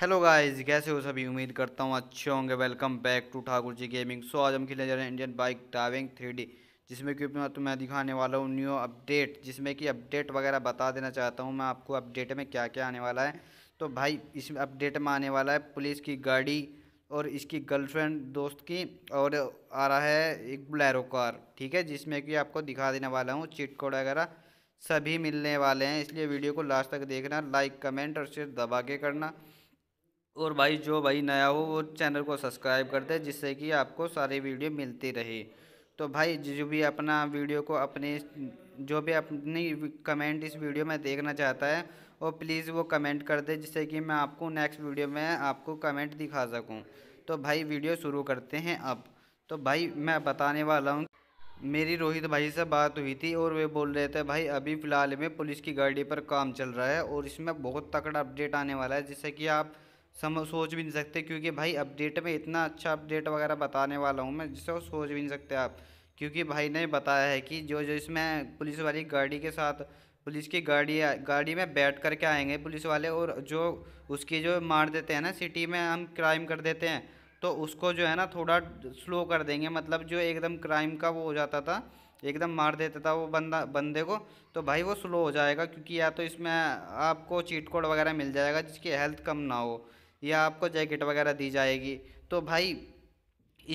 hello guys कैसे हो सभी उम्मीद करता हूँ अच्छे होंगे welcome back to Thakur ji gaming so आज हम खेलने जा रहे हैं इंडियन बाइक ड्राइविंग थ्री जिसमें कि तो मैं तुम्हें दिखाने वाला हूँ न्यू अपडेट जिसमें कि अपडेट वगैरह बता देना चाहता हूँ मैं आपको अपडेट में क्या क्या आने वाला है तो भाई इस अपडेट में आने वाला है पुलिस की गाड़ी और इसकी गर्लफ्रेंड दोस्त की और आ रहा है एक ब्लैरो कार ठीक है जिसमें कि आपको दिखा देने वाला हूँ चिट कोड वगैरह सभी मिलने वाले हैं इसलिए वीडियो को लास्ट तक देखना लाइक कमेंट और शेयर दबा के करना और भाई जो भाई नया हो वो चैनल को सब्सक्राइब कर दे जिससे कि आपको सारी वीडियो मिलती रहे तो भाई जो भी अपना वीडियो को अपने जो भी अपनी कमेंट इस वीडियो में देखना चाहता है वो प्लीज़ वो कमेंट कर दे जिससे कि मैं आपको नेक्स्ट वीडियो में आपको कमेंट दिखा सकूँ तो भाई वीडियो शुरू करते हैं अब तो भाई मैं बताने वाला हूँ मेरी रोहित भाई से बात हुई थी और वे बोल रहे थे भाई अभी फ़िलहाल में पुलिस की गाड़ी पर काम चल रहा है और इसमें बहुत तकड़ा अपडेट आने वाला है जिससे कि आप सम सोच भी नहीं सकते क्योंकि भाई अपडेट में इतना अच्छा अपडेट वगैरह बताने वाला हूँ मैं जिससे सोच भी नहीं सकते आप क्योंकि भाई ने बताया है कि जो जो इसमें पुलिस वाली गाड़ी के साथ पुलिस की गाड़ी गाड़ी में बैठ कर के आएंगे पुलिस वाले और जो उसकी जो मार देते हैं ना सिटी में हम क्राइम कर देते हैं तो उसको जो है ना थोड़ा स्लो कर देंगे मतलब जो एकदम क्राइम का वो हो जाता था एकदम मार देता था वो बंदा बंदे को तो भाई वो स्लो हो जाएगा क्योंकि या तो इसमें आपको चीट कोड वगैरह मिल जाएगा जिसकी हेल्थ कम ना हो या आपको जैकेट वगैरह दी जाएगी तो भाई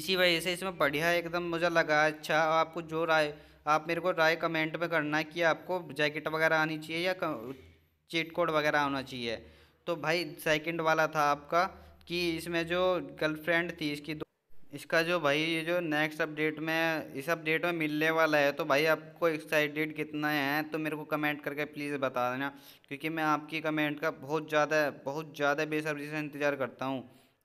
इसी वजह से इसमें बढ़िया एकदम मुझे लगा अच्छा आपको जो राय आप मेरे को राय कमेंट में करना है कि आपको जैकेट वगैरह आनी चाहिए या चीट कोड वगैरह आना चाहिए तो भाई सेकंड वाला था आपका कि इसमें जो गर्लफ्रेंड थी इसकी इसका जो भाई ये जो नेक्स्ट अपडेट में इस अपडेट में मिलने वाला है तो भाई आपको एक्साइटेड कितना है तो मेरे को कमेंट करके प्लीज़ बता देना क्योंकि मैं आपकी कमेंट का बहुत ज़्यादा बहुत ज़्यादा बेसब्री से इंतज़ार करता हूँ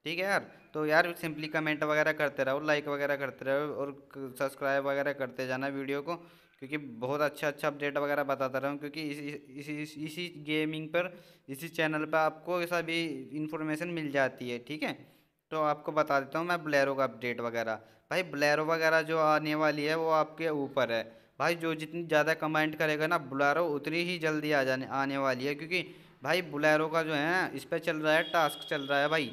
ठीक है यार तो यार सिंपली कमेंट वगैरह करते रहो लाइक वगैरह करते रहो और सब्सक्राइब वगैरह करते जाना वीडियो को क्योंकि बहुत अच्छा अच्छा अपडेट वगैरह बताता रहा हूँ क्योंकि इसी इसी इसी, इसी गेमिंग पर इसी चैनल पर आपको ऐसा भी इंफॉर्मेशन मिल जाती है ठीक है तो आपको बता देता हूँ मैं ब्लैरो का अपडेट वगैरह भाई ब्लैरो वगैरह जो आने वाली है वो आपके ऊपर है भाई जो जितनी ज़्यादा कमेंट करेगा ना बुलेरो उतनी ही जल्दी आ जाने आने वाली है क्योंकि भाई बुलेरो का जो है इस पर चल रहा है टास्क चल रहा है भाई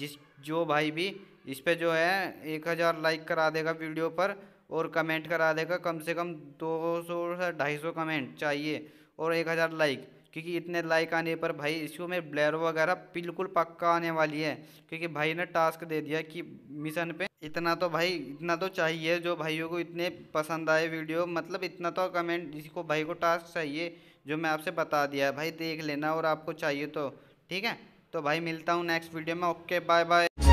जिस जो भाई भी इस पर जो है एक हज़ार लाइक करा देगा वीडियो पर और कमेंट करा देगा कम से कम दो सौ से ढाई सौ कमेंट चाहिए और एक हज़ार लाइक क्योंकि इतने लाइक आने पर भाई इसको में ब्लैर वगैरह बिल्कुल पक्का आने वाली है क्योंकि भाई ने टास्क दे दिया कि मिशन पे इतना तो भाई इतना तो चाहिए जो भाइयों को इतने पसंद आए वीडियो मतलब इतना तो कमेंट जिसको भाई को टास्क चाहिए जो मैं आपसे बता दिया है भाई देख लेना और आपको चाहिए तो ठीक है तो भाई मिलता हूँ नेक्स्ट वीडियो में ओके बाय बाय